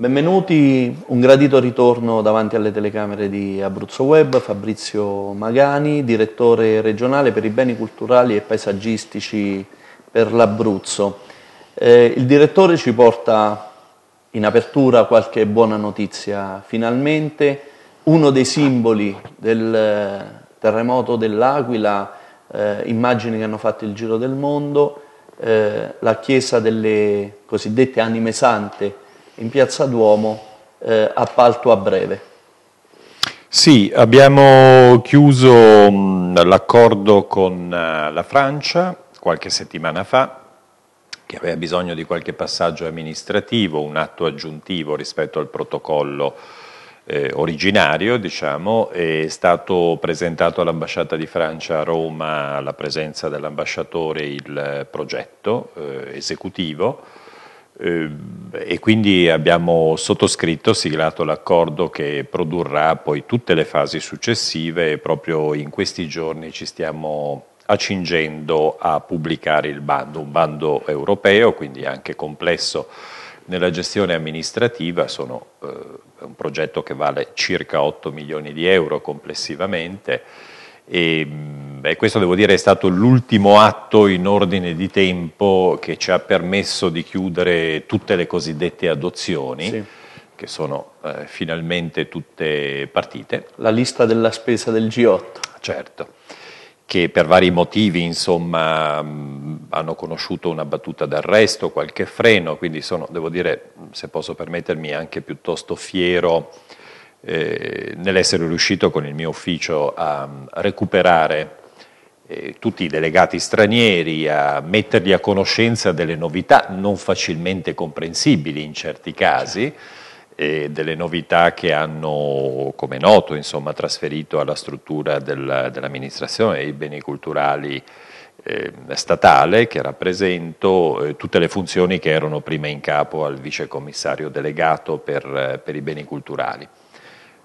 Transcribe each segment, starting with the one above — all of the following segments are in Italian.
Benvenuti, un gradito ritorno davanti alle telecamere di Abruzzo Web, Fabrizio Magani, direttore regionale per i beni culturali e paesaggistici per l'Abruzzo. Eh, il direttore ci porta in apertura qualche buona notizia, finalmente uno dei simboli del eh, terremoto dell'Aquila, eh, immagini che hanno fatto il giro del mondo, eh, la chiesa delle cosiddette anime sante, in Piazza Duomo eh, appalto a breve. Sì, abbiamo chiuso mm, l'accordo con eh, la Francia qualche settimana fa, che aveva bisogno di qualche passaggio amministrativo, un atto aggiuntivo rispetto al protocollo eh, originario, diciamo, è stato presentato all'ambasciata di Francia a Roma, alla presenza dell'ambasciatore, il eh, progetto eh, esecutivo Ehm, e quindi abbiamo sottoscritto, siglato l'accordo che produrrà poi tutte le fasi successive e proprio in questi giorni ci stiamo accingendo a pubblicare il bando, un bando europeo, quindi anche complesso nella gestione amministrativa, sono eh, un progetto che vale circa 8 milioni di euro complessivamente e, ehm, beh, questo devo dire è stato l'ultimo atto in ordine di tempo che ci ha permesso di chiudere tutte le cosiddette adozioni. Sì che sono eh, finalmente tutte partite. La lista della spesa del G8. Certo, che per vari motivi insomma, mh, mm, hanno conosciuto una battuta d'arresto, qualche freno, quindi sono, devo dire, se posso permettermi, anche piuttosto fiero eh, nell'essere riuscito con il mio ufficio a, a mm, recuperare eh, tutti i delegati stranieri a metterli a conoscenza delle novità non facilmente comprensibili in certi casi, eh, delle novità che hanno, come è noto, insomma, trasferito alla struttura del, dell'amministrazione dei beni culturali eh, statale che rappresento eh, tutte le funzioni che erano prima in capo al vicecommissario delegato per, eh, per i beni culturali.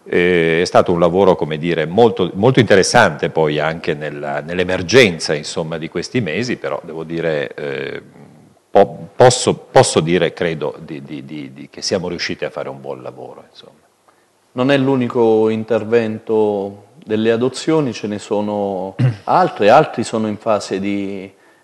Eh, è stato un lavoro dire, molto, molto, interessante poi anche nella, nell'emergenza insomma, di questi mesi, però devo dire, eh, po- posso, posso, dire, credo, di, di, di, che siamo riusciti a fare un buon lavoro. Insomma. Non è l'unico intervento delle adozioni, ce ne sono altri, altri sono in fase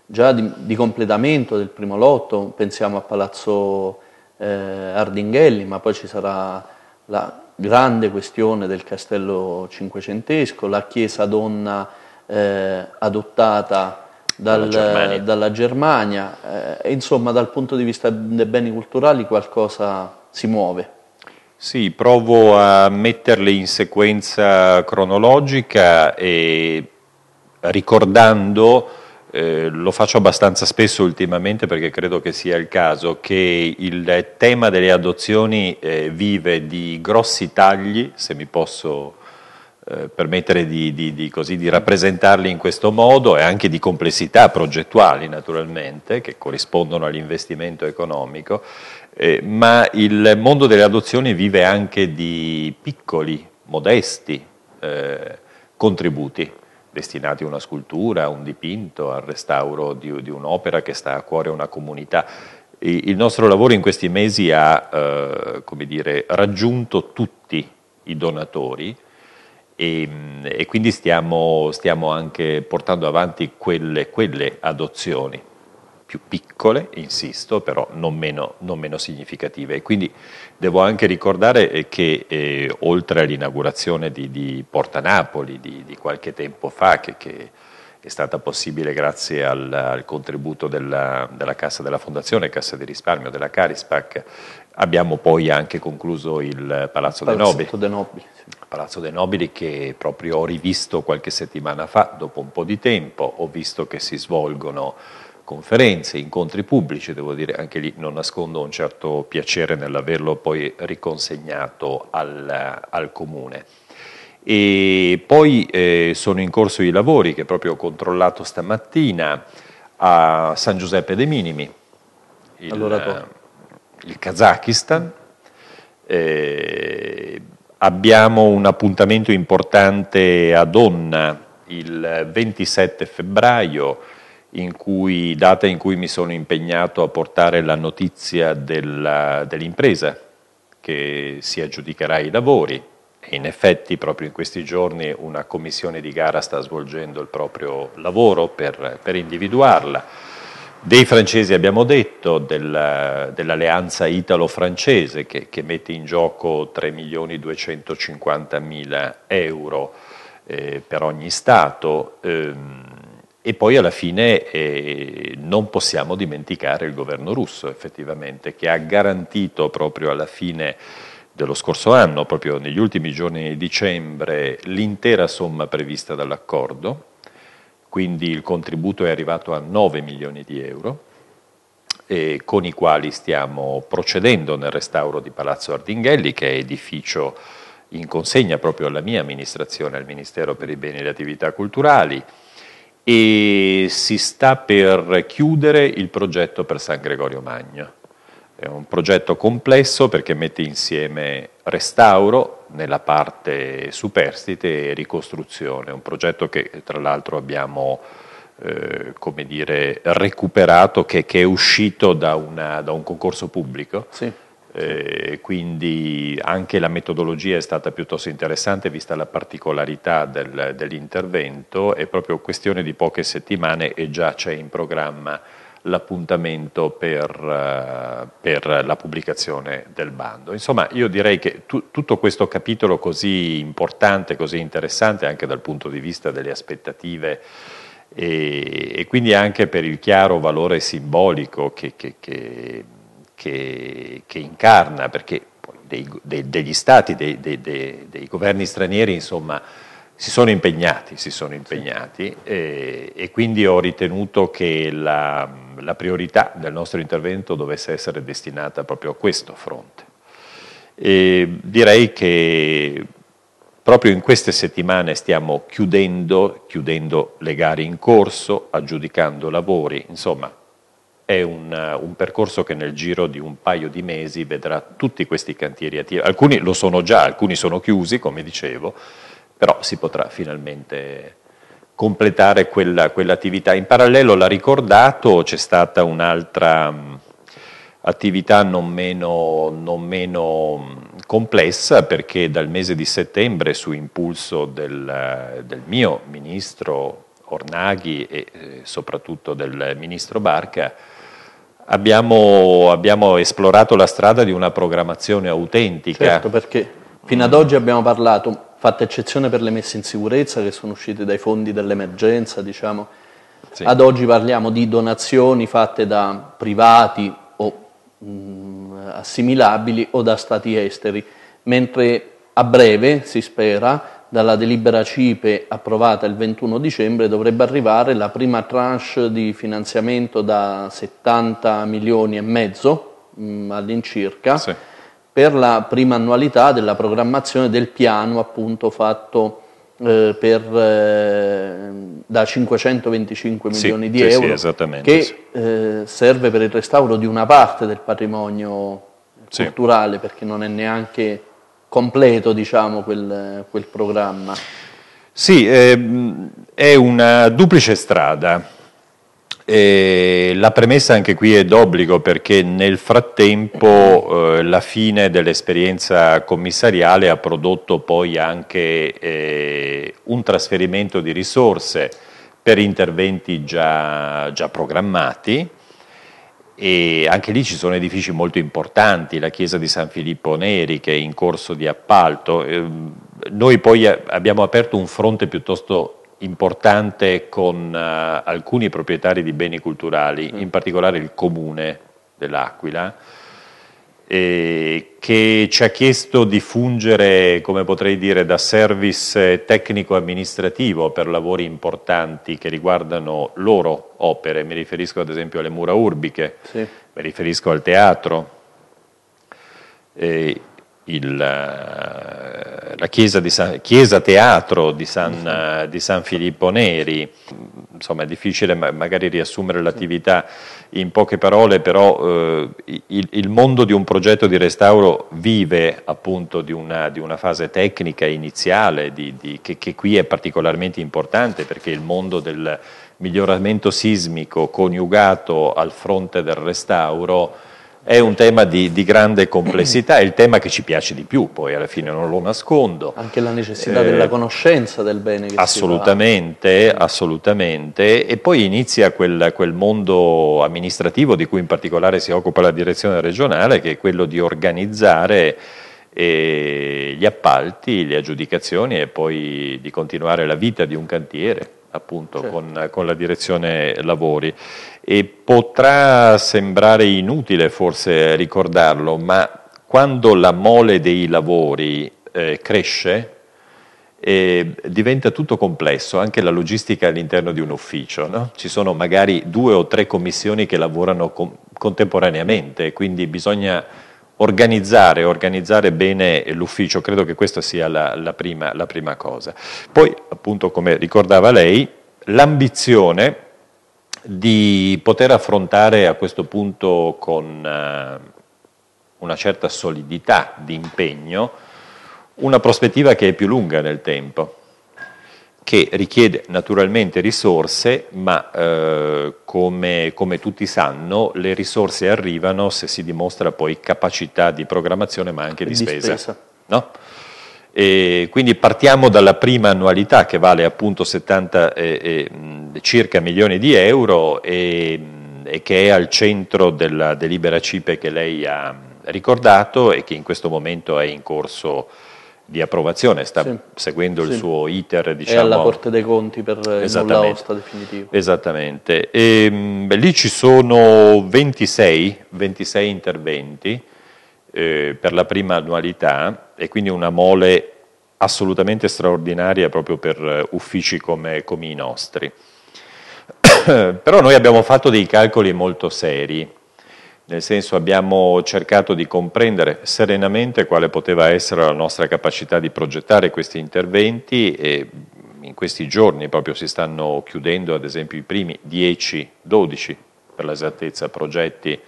già di, completamento del primo lotto, pensiamo a Palazzo eh, Ardinghelli, ma poi ci sarà la grande questione del castello cinquecentesco, la chiesa donna eh, adottata dal, Germania. dalla Germania, eh, insomma dal punto di vista dei beni culturali qualcosa si muove. Sì, provo a metterle in sequenza cronologica e ricordando eh, lo faccio abbastanza spesso ultimamente perché credo che sia il caso, che il tema delle adozioni eh, vive di grossi tagli, se mi posso eh, permettere di, di, di, così, di, rappresentarli in questo modo, e anche di complessità progettuali naturalmente, che corrispondono all'investimento economico, eh, ma il mondo delle adozioni vive anche di piccoli, modesti contributi destinati a una scultura, a un dipinto, al restauro di, di un'opera che sta a cuore a una comunità. E il nostro lavoro in questi mesi ha eh, dire, raggiunto tutti i donatori e, mm, e quindi stiamo, stiamo, anche portando avanti quelle, quelle adozioni più piccole, insisto, però non meno, non meno significative. E quindi devo anche ricordare eh, che eh, oltre all'inaugurazione di, di Porta Napoli di, di, qualche tempo fa, che, che è stata possibile grazie al, al contributo della, della, Cassa della Fondazione, Cassa di Risparmio, della Carispac. Abbiamo poi anche concluso il Palazzo, Palazzo dei Nobili. De Nobili Palazzo dei Nobili che proprio ho rivisto qualche settimana fa, dopo un po' di tempo, ho visto che si svolgono conferenze, incontri pubblici, devo dire, anche lì non nascondo un certo piacere nell'averlo poi riconsegnato al, al comune. E poi eh, sono in corso i lavori che proprio ho controllato stamattina a San Giuseppe dei Minimi, il, allora, il Kazakistan. Eh, abbiamo un appuntamento importante a Donna il 27 febbraio in cui, data in cui mi sono impegnato a portare la notizia della, dell'impresa che si aggiudicherà i lavori e in effetti proprio in questi giorni una commissione di gara sta svolgendo il proprio lavoro per, per individuarla. Dei francesi abbiamo detto, della, dell'alleanza italo-francese che, che, mette in gioco 3 milioni 250 mila euro eh, per ogni Stato. Ehm, e poi alla fine eh, non possiamo dimenticare il governo russo, effettivamente, che ha garantito proprio alla fine dello scorso anno, proprio negli ultimi giorni di dicembre, l'intera somma prevista dall'accordo, quindi il contributo è arrivato a 9 milioni di euro, eh, con i quali stiamo procedendo nel restauro di Palazzo Ardinghelli, che è edificio in consegna proprio alla mia amministrazione, al Ministero per i Beni e le Attività Culturali e si sta per chiudere il progetto per San Gregorio Magno. È un progetto complesso perché mette insieme restauro nella parte superstite e ricostruzione, un progetto che tra l'altro abbiamo eh, come dire, recuperato, che, che è uscito da, una, da un concorso pubblico. Sì eh, quindi anche la metodologia è stata piuttosto interessante vista la particolarità del, dell'intervento è proprio questione di poche settimane e già c'è in programma l'appuntamento per, eh, per, la pubblicazione del bando. Insomma, io direi che tu, tutto questo capitolo così importante, così interessante anche dal punto di vista delle aspettative e, e quindi anche per il chiaro valore simbolico che, che, che che, che incarna, perché dei, dei, degli stati, dei, dei, governi stranieri, insomma, si sono impegnati, si sono impegnati e, eh, e quindi ho ritenuto che la, la priorità del nostro intervento dovesse essere destinata proprio a questo fronte. E direi che proprio in queste settimane stiamo chiudendo, chiudendo le gare in corso, aggiudicando lavori, insomma è un, eh, un, percorso che nel giro di un paio di mesi vedrà tutti questi cantieri attivi. Alcuni lo sono già, alcuni sono chiusi, come dicevo, però si potrà finalmente completare quella, quell'attività. In parallelo, l'ha ricordato, c'è stata un'altra mh, attività non meno, non meno mh, complessa perché dal mese di settembre, su impulso del, eh, del mio ministro Ornaghi e eh, soprattutto del ministro Barca, abbiamo, abbiamo, esplorato la strada di una programmazione autentica. Certo, perché fino ad oggi abbiamo parlato, fatta eccezione per le messe in sicurezza che sono uscite dai fondi dell'emergenza, diciamo, sì. ad oggi parliamo di donazioni fatte da privati o mh, mm, assimilabili o da stati esteri, mentre a breve, si spera, dalla delibera CIPE approvata il 21 dicembre dovrebbe arrivare la prima tranche di finanziamento da 70 milioni e mezzo mm, all'incirca sì. per la prima annualità della programmazione del piano appunto fatto eh, per, eh, da 525 milioni sì, di euro sì, che eh, serve per il restauro di una parte del patrimonio culturale perché non è neanche completo diciamo, quel, quel programma. Sì, ehm, è una duplice strada. E la premessa anche qui è d'obbligo perché nel frattempo eh, la fine dell'esperienza commissariale ha prodotto poi anche eh, un trasferimento di risorse per interventi già, già programmati e anche lì ci sono edifici molto importanti, la chiesa di San Filippo Neri che è in corso di appalto. Ehm, noi poi eh, abbiamo aperto un fronte piuttosto importante con eh, alcuni proprietari di beni culturali, mm. in particolare il comune dell'Aquila eh, che ci ha chiesto di fungere, come potrei dire, da service tecnico-amministrativo per lavori importanti che riguardano loro opere, mi riferisco ad esempio alle mura urbiche, sì. mi riferisco al teatro. Eh, il, eh, la chiesa, di San, chiesa teatro di San, di San, eh, Filippo Neri. Insomma, è difficile magari riassumere l'attività in poche parole, però eh, il, il, mondo di un progetto di restauro vive appunto di una, di una fase tecnica iniziale, di, di, che, che qui è particolarmente importante perché il mondo del miglioramento sismico coniugato al fronte del restauro è un tema di, di, grande complessità, è il tema che ci piace di più, poi alla fine non lo nascondo. Anche la necessità eh, della conoscenza del bene. Che assolutamente, assolutamente. E poi inizia quel, quel mondo amministrativo di cui in particolare si occupa la direzione regionale, che è quello di organizzare eh, gli appalti, le aggiudicazioni e poi di continuare la vita di un cantiere appunto certo. con, con, la direzione lavori e potrà sembrare inutile forse ricordarlo, ma quando la mole dei lavori eh, cresce eh, diventa tutto complesso, anche la logistica all'interno di un ufficio, no? ci sono magari due o tre commissioni che lavorano com- contemporaneamente, quindi bisogna organizzare, organizzare bene l'ufficio, credo che questa sia la, la, prima, la prima cosa. Poi, appunto, come ricordava lei, l'ambizione di poter affrontare a questo punto con eh, una certa solidità di impegno una prospettiva che è più lunga nel tempo che richiede naturalmente risorse, ma eh, come, come, tutti sanno le risorse arrivano se si dimostra poi capacità di programmazione ma anche di, di spesa. spesa. No? quindi partiamo dalla prima annualità che vale appunto 70 eh, eh, circa milioni di euro e, e, che è al centro della delibera CIPE che lei ha ricordato e che in questo momento è in corso di approvazione, sta sì. seguendo sì. il suo iter. Diciamo, è alla Corte dei Conti per il nulla osta definitivo. Esattamente. E, ehm, beh, lì ci sono 26, 26 interventi eh, per la prima annualità e quindi una mole assolutamente straordinaria proprio per eh, uffici come, come i nostri. Però noi abbiamo fatto dei calcoli molto seri nel senso abbiamo cercato di comprendere serenamente quale poteva essere la nostra capacità di progettare questi interventi e in questi giorni proprio si stanno chiudendo ad esempio i primi 10, 12 per l'esattezza progetti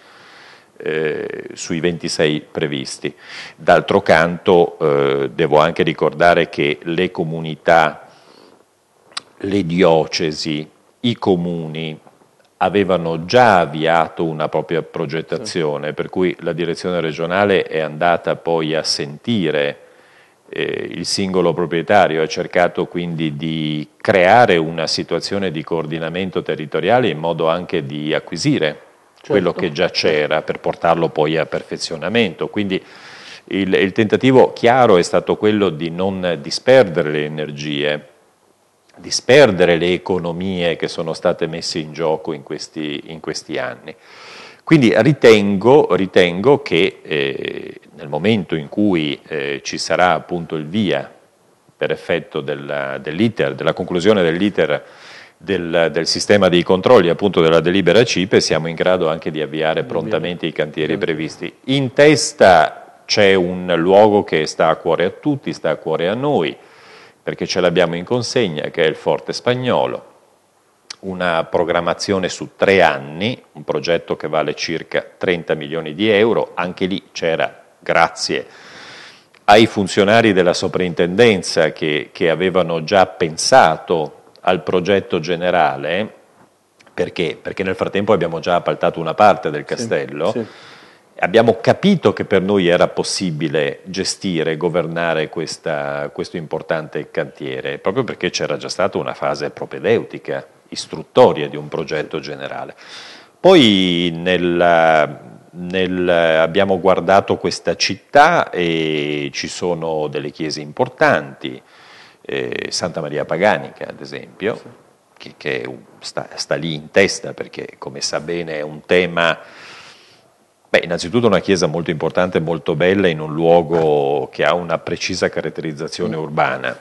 eh, sui 26 previsti. D'altro canto eh, devo anche ricordare che le comunità, le diocesi, i comuni, avevano già avviato una propria progettazione, sì. per cui la direzione regionale è andata poi a sentire eh, il singolo proprietario, ha cercato quindi di creare una situazione di coordinamento territoriale in modo anche di acquisire certo. quello che già certo. c'era per portarlo poi a perfezionamento. Quindi il, il tentativo chiaro è stato quello di non disperdere le energie, disperdere le economie che sono state messe in gioco in questi, in questi anni. Quindi ritengo, ritengo che eh, nel momento in cui eh, ci sarà appunto il via per effetto della, dell'iter, della conclusione dell'iter del, del, sistema dei controlli, appunto della delibera CIPE, siamo in grado anche di avviare prontamente i cantieri certo. previsti. In testa c'è un luogo che sta a cuore a tutti, sta a cuore a noi, perché ce l'abbiamo in consegna, che è il Forte Spagnolo, una programmazione su tre anni, un progetto che vale circa 30 milioni di euro, anche lì c'era, grazie ai funzionari della soprintendenza che, che avevano già pensato al progetto generale, perché? perché? nel frattempo abbiamo già appaltato una parte del castello. Sì, sì abbiamo capito che per noi era possibile gestire e governare questa, questo importante cantiere, proprio perché c'era già stata una fase propedeutica, istruttoria di un progetto generale. Poi nel, nel, abbiamo guardato questa città e ci sono delle chiese importanti, eh, Santa Maria Paganica ad esempio, sì. che, che sta, sta lì in testa perché come sa bene è un tema Beh, innanzitutto una chiesa molto importante molto bella in un luogo che ha una precisa caratterizzazione urbana.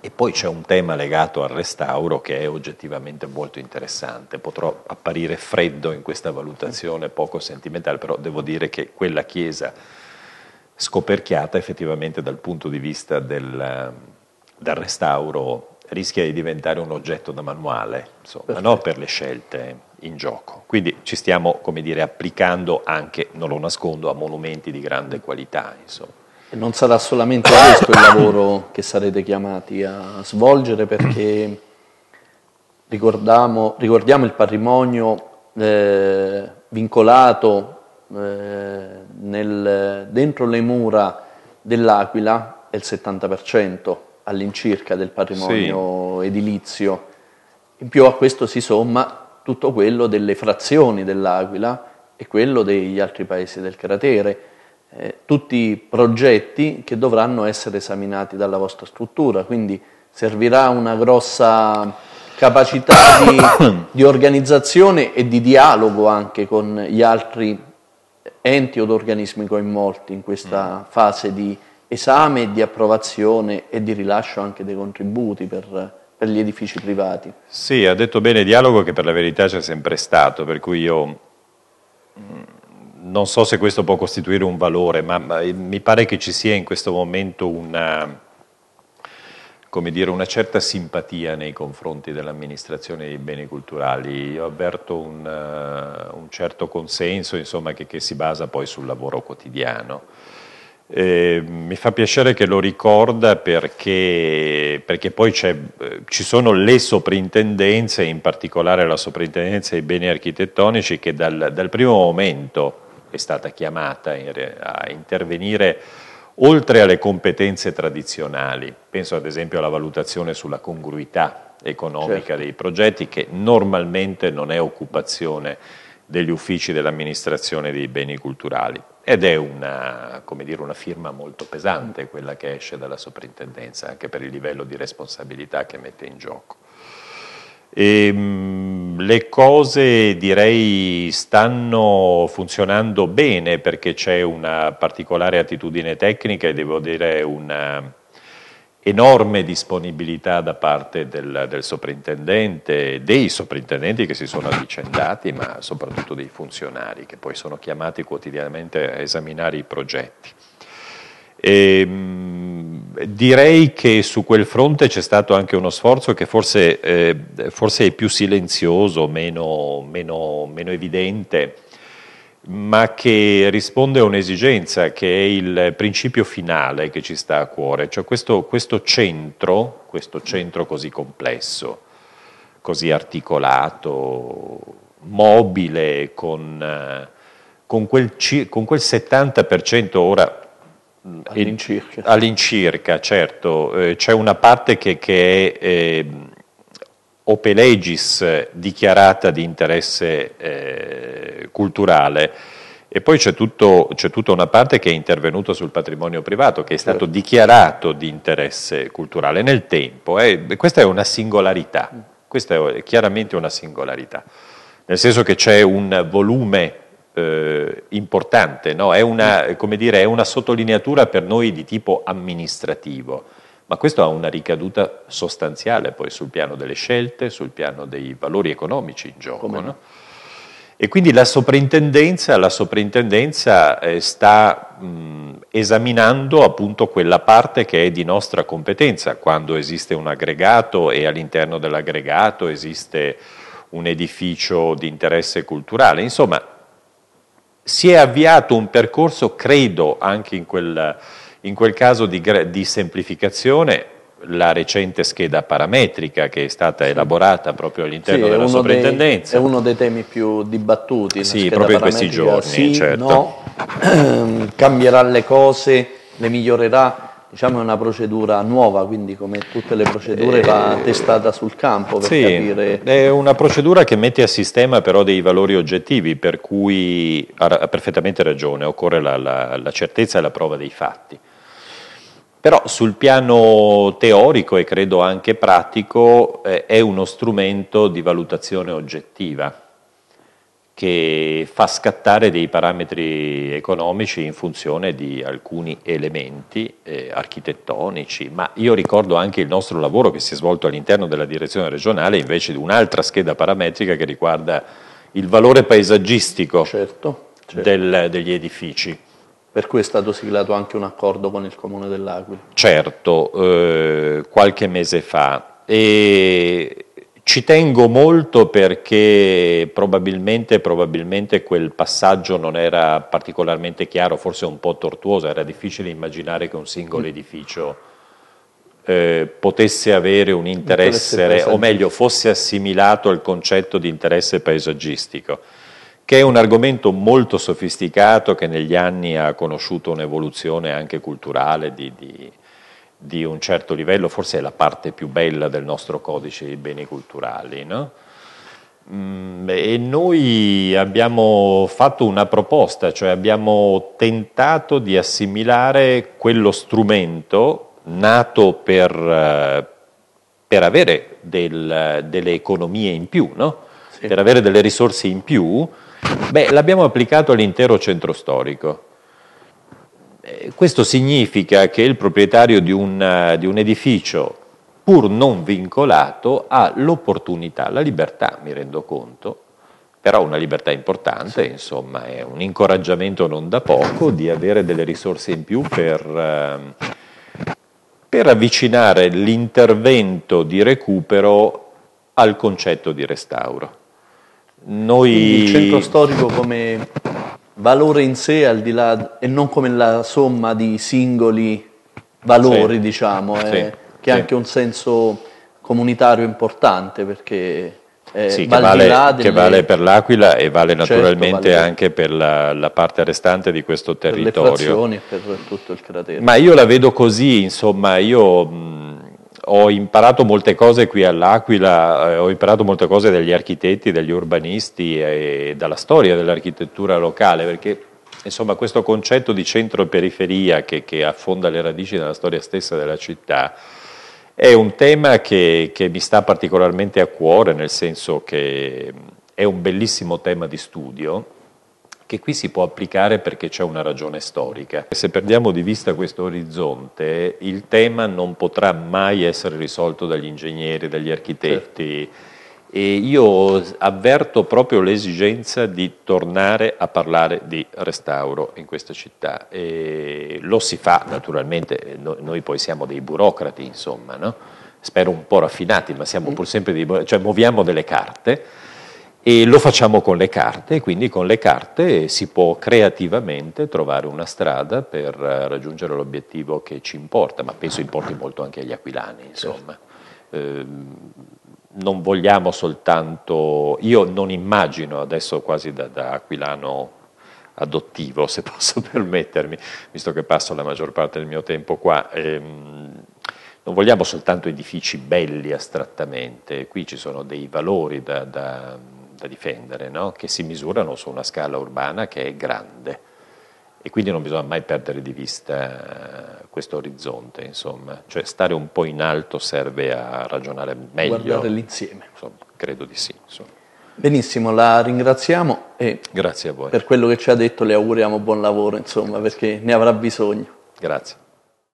E poi c'è un tema legato al restauro che è oggettivamente molto interessante. Potrò apparire freddo in questa valutazione poco sentimentale, però devo dire che quella chiesa scoperchiata effettivamente dal punto di vista del, del restauro rischia di diventare un oggetto da manuale, insomma, no? per le scelte in gioco. Quindi ci stiamo, come dire, applicando anche, non lo nascondo, a monumenti di grande qualità. Insomma. E non sarà solamente questo il lavoro che sarete chiamati a svolgere perché ricordiamo il patrimonio eh, vincolato eh, nel, dentro le mura dell'Aquila è il 70% all'incirca del patrimonio sì. edilizio. In più a questo si somma tutto quello delle frazioni dell'Aquila e quello degli altri paesi del cratere, eh, tutti progetti che dovranno essere esaminati dalla vostra struttura, quindi servirà una grossa capacità di, di organizzazione e di dialogo anche con gli altri enti od organismi coinvolti in questa mm. fase di esame, di approvazione e di rilascio anche dei contributi per per gli edifici privati. Sì, ha detto bene dialogo che per la verità c'è sempre stato, per cui io mm, non so se questo può costituire un valore, ma, eh, mi pare che ci sia in questo momento una, dire, una certa simpatia nei confronti dell'amministrazione dei beni culturali. Io avverto un, eh, un certo consenso insomma, che, che, si basa poi sul lavoro quotidiano. Eh, mi fa piacere che lo ricorda perché, perché poi eh, ci sono le soprintendenze, in particolare la soprintendenza dei beni architettonici, che dal, dal primo momento è stata chiamata in, a intervenire oltre alle competenze tradizionali. Penso ad esempio alla valutazione sulla congruità economica certo. dei progetti, che normalmente non è occupazione degli uffici dell'amministrazione dei beni culturali. Ed è una, dire, una, firma molto pesante quella che esce dalla soprintendenza, anche per il livello di responsabilità che mette in gioco. E, ehm, le cose direi stanno funzionando bene perché c'è una particolare attitudine tecnica e devo dire una, enorme disponibilità da parte del, del soprintendente, dei soprintendenti che si sono avvicendati, ma soprattutto dei funzionari che poi sono chiamati quotidianamente a esaminare i progetti. E, ehm, direi che su quel fronte c'è stato anche uno sforzo che forse, eh, forse è più silenzioso, meno, meno, meno evidente ma che risponde a un'esigenza che è il principio finale che ci sta a cuore, cioè questo, questo centro, questo centro così complesso, così articolato, mobile, con, eh, con, quel, con quel 70% ora all'incirca, all'incirca certo, eh, c'è una parte che, che è... Eh, Ope Legis dichiarata di interesse eh, culturale. E poi c'è, tutto, c'è, tutta una parte che è intervenuta sul patrimonio privato, che è stato certo. dichiarato di interesse culturale nel tempo. Eh, questa è una singolarità, questa è chiaramente una singolarità, nel senso che c'è un volume eh, importante, no? è, una, dire, è una sottolineatura per noi di tipo amministrativo ma questo ha una ricaduta sostanziale poi sul piano delle scelte, sul piano dei valori economici in gioco. No? No? E quindi la soprintendenza, la soprintendenza eh, sta mh, esaminando appunto quella parte che è di nostra competenza, quando esiste un aggregato e all'interno dell'aggregato esiste un edificio di interesse culturale, insomma si è avviato un percorso, credo, anche in quel in quel caso di, di semplificazione la recente scheda parametrica che è stata elaborata proprio all'interno sì, della sovrintendenza. Dei, è uno dei temi più dibattuti. Sì, proprio in questi giorni. Sì, certo. no, cambierà le cose, le migliorerà diciamo, è una procedura nuova, quindi come tutte le procedure va eh, testata sul campo per sì, capire. È una procedura che mette a sistema però dei valori oggettivi, per cui ha perfettamente ragione, occorre la, la, la certezza e la prova dei fatti. Però sul piano teorico e credo anche pratico eh, è uno strumento di valutazione oggettiva che fa scattare dei parametri economici in funzione di alcuni elementi eh, architettonici, ma io ricordo anche il nostro lavoro che si è svolto all'interno della direzione regionale invece di un'altra scheda parametrica che riguarda il valore paesaggistico certo, certo. Del, degli edifici. Per cui è stato siglato anche un accordo con il Comune dell'Aquila. Certo, eh, qualche mese fa. E ci tengo molto perché probabilmente, probabilmente, quel passaggio non era particolarmente chiaro, forse un po' tortuoso, era difficile immaginare che un singolo mm. edificio eh, potesse avere un interesse, o meglio, fosse assimilato al concetto di interesse paesaggistico, che è un argomento molto sofisticato che negli anni ha conosciuto un'evoluzione anche culturale di, di di un certo livello, forse è la parte più bella del nostro codice dei beni culturali. No? Mm, e noi abbiamo fatto una proposta, cioè abbiamo tentato di assimilare quello strumento nato per, eh, per avere del, delle economie in più, no? sì. per avere delle risorse in più, beh, l'abbiamo applicato all'intero centro storico. Eh, questo significa che il proprietario di un, eh, di un edificio, pur non vincolato, ha l'opportunità, la libertà, mi rendo conto, però una libertà importante, sì. insomma, è un incoraggiamento non da poco di avere delle risorse in più per, ehm, per avvicinare l'intervento di recupero al concetto di restauro. Noi... Il centro storico come valore in sé al di là e non come la somma di singoli valori, sì. diciamo, eh, sì. che ha sì. anche un senso comunitario importante perché eh, sì, che vale, delle... che vale, per l'Aquila e vale certo, naturalmente certo, vale... anche per la, la, parte restante di questo territorio. Per le frazioni e per tutto il cratere. Ma io la vedo così, insomma, io ho imparato molte cose qui all'Aquila, eh, ho imparato molte cose dagli architetti, dagli urbanisti e dalla storia dell'architettura locale, perché insomma questo concetto di centro e periferia che, che affonda le radici nella storia stessa della città è un tema che, che mi sta particolarmente a cuore, nel senso che è un bellissimo tema di studio che qui si può applicare perché c'è una ragione storica. Se perdiamo di vista questo orizzonte, il tema non potrà mai essere risolto dagli ingegneri, dagli architetti. Certo. E io avverto proprio l'esigenza di tornare a parlare di restauro in questa città. E lo si fa naturalmente, noi poi siamo dei burocrati, insomma, no? spero un po' raffinati, ma siamo pur sempre dei burocrati, cioè muoviamo delle carte e lo facciamo con le carte quindi con le carte si può creativamente trovare una strada per eh, raggiungere l'obiettivo che ci importa, ma penso importi molto anche agli aquilani, certo. insomma. Eh, non vogliamo soltanto, io non immagino adesso quasi da, da aquilano adottivo, se posso permettermi, visto che passo la maggior parte del mio tempo qua, ehm, non vogliamo soltanto edifici belli astrattamente, qui ci sono dei valori da, da da difendere, no? che si misurano su una scala urbana che è grande e quindi non bisogna mai perdere di vista eh, questo orizzonte, insomma, cioè stare un po' in alto serve a ragionare meglio. Guardare l'insieme. Insomma, credo di sì. Insomma. Benissimo, la ringraziamo e grazie a voi. Per quello che ci ha detto le auguriamo buon lavoro, insomma, perché ne avrà bisogno. Grazie.